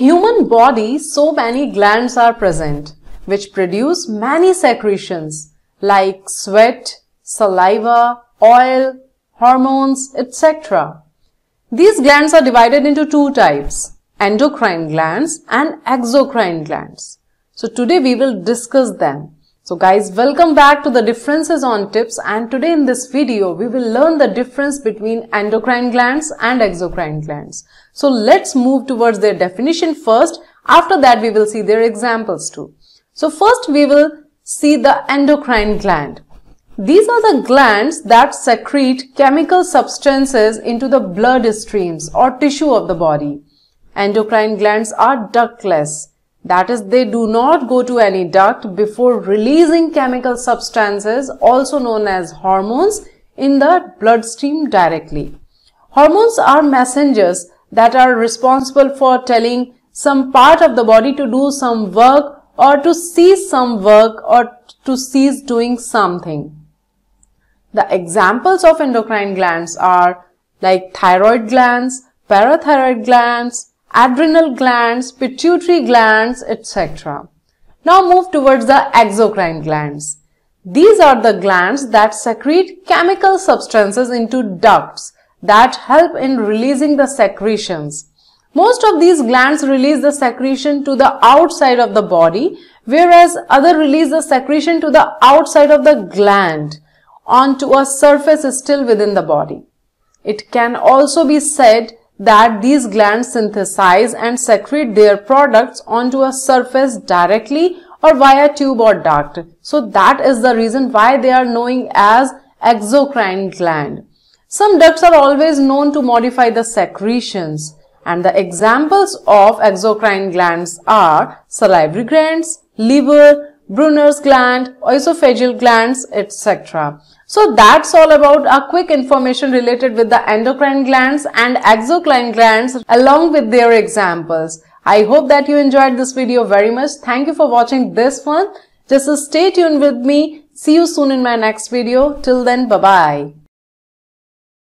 human body so many glands are present which produce many secretions like sweat, saliva, oil, hormones, etc. These glands are divided into two types, endocrine glands and exocrine glands. So today we will discuss them. So guys, welcome back to the differences on tips and today in this video, we will learn the difference between endocrine glands and exocrine glands. So let's move towards their definition first. After that, we will see their examples too. So first we will see the endocrine gland. These are the glands that secrete chemical substances into the blood streams or tissue of the body. Endocrine glands are ductless that is, they do not go to any duct before releasing chemical substances, also known as hormones, in the bloodstream directly. Hormones are messengers that are responsible for telling some part of the body to do some work or to cease some work or to cease doing something. The examples of endocrine glands are like thyroid glands, parathyroid glands, adrenal glands, pituitary glands, etc. Now move towards the exocrine glands. These are the glands that secrete chemical substances into ducts that help in releasing the secretions. Most of these glands release the secretion to the outside of the body, whereas other release the secretion to the outside of the gland onto a surface still within the body. It can also be said that these glands synthesize and secrete their products onto a surface directly or via tube or duct. So that is the reason why they are known as exocrine gland. Some ducts are always known to modify the secretions and the examples of exocrine glands are salivary glands, liver, Brunner's gland, oesophageal glands, etc. So that's all about a quick information related with the endocrine glands and exocrine glands along with their examples. I hope that you enjoyed this video very much. Thank you for watching this one. Just stay tuned with me. See you soon in my next video. Till then, bye-bye.